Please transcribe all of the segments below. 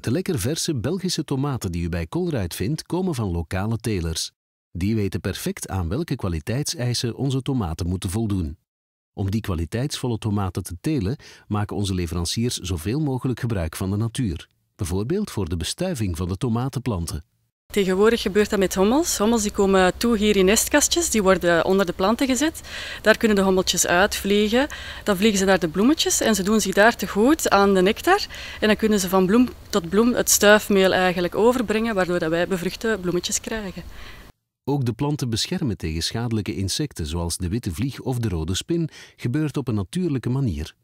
De lekker verse Belgische tomaten die u bij Colruyt vindt, komen van lokale telers. Die weten perfect aan welke kwaliteitseisen onze tomaten moeten voldoen. Om die kwaliteitsvolle tomaten te telen, maken onze leveranciers zoveel mogelijk gebruik van de natuur. Bijvoorbeeld voor de bestuiving van de tomatenplanten. Tegenwoordig gebeurt dat met hommels. Hommels die komen toe hier in nestkastjes, die worden onder de planten gezet. Daar kunnen de hommeltjes uitvliegen. Dan vliegen ze naar de bloemetjes en ze doen zich daar te goed aan de nectar. En dan kunnen ze van bloem tot bloem het stuifmeel eigenlijk overbrengen, waardoor dat wij bevruchte bloemetjes krijgen. Ook de planten beschermen tegen schadelijke insecten zoals de witte vlieg of de rode spin gebeurt op een natuurlijke manier.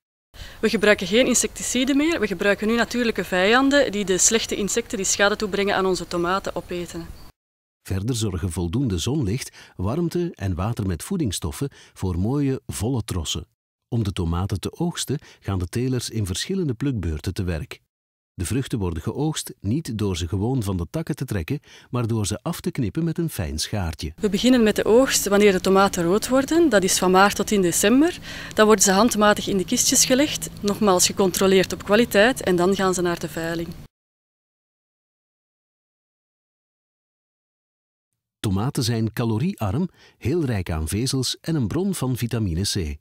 We gebruiken geen insecticiden meer. We gebruiken nu natuurlijke vijanden die de slechte insecten die schade toebrengen aan onze tomaten opeten. Verder zorgen voldoende zonlicht, warmte en water met voedingsstoffen voor mooie, volle trossen. Om de tomaten te oogsten gaan de telers in verschillende plukbeurten te werk. De vruchten worden geoogst niet door ze gewoon van de takken te trekken, maar door ze af te knippen met een fijn schaartje. We beginnen met de oogst wanneer de tomaten rood worden. Dat is van maart tot in december. Dan worden ze handmatig in de kistjes gelegd, nogmaals gecontroleerd op kwaliteit en dan gaan ze naar de veiling. Tomaten zijn caloriearm, heel rijk aan vezels en een bron van vitamine C.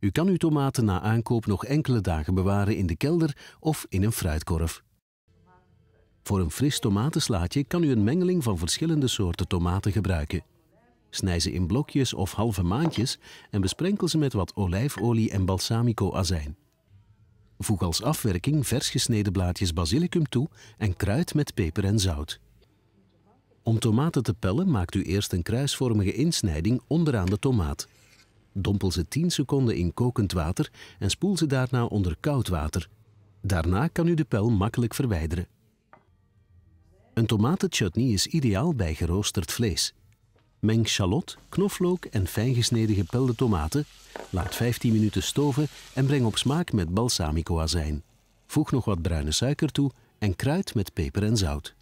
U kan uw tomaten na aankoop nog enkele dagen bewaren in de kelder of in een fruitkorf. Voor een fris tomatenslaatje kan u een mengeling van verschillende soorten tomaten gebruiken. Snij ze in blokjes of halve maandjes en besprenkel ze met wat olijfolie en balsamico-azijn. Voeg als afwerking vers gesneden blaadjes basilicum toe en kruid met peper en zout. Om tomaten te pellen maakt u eerst een kruisvormige insnijding onderaan de tomaat. Dompel ze 10 seconden in kokend water en spoel ze daarna onder koud water. Daarna kan u de pijl makkelijk verwijderen. Een tomatenchutney is ideaal bij geroosterd vlees. Meng shallot, knoflook en fijngesneden gepelde tomaten. Laat 15 minuten stoven en breng op smaak met balsamicoazijn. Voeg nog wat bruine suiker toe en kruid met peper en zout.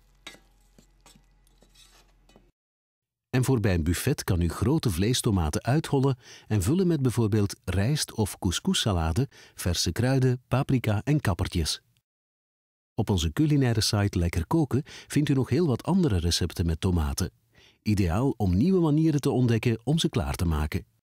En voor bij een buffet kan u grote vleestomaten uithollen en vullen met bijvoorbeeld rijst- of couscoussalade, verse kruiden, paprika en kappertjes. Op onze culinaire site Lekker Koken vindt u nog heel wat andere recepten met tomaten. Ideaal om nieuwe manieren te ontdekken om ze klaar te maken.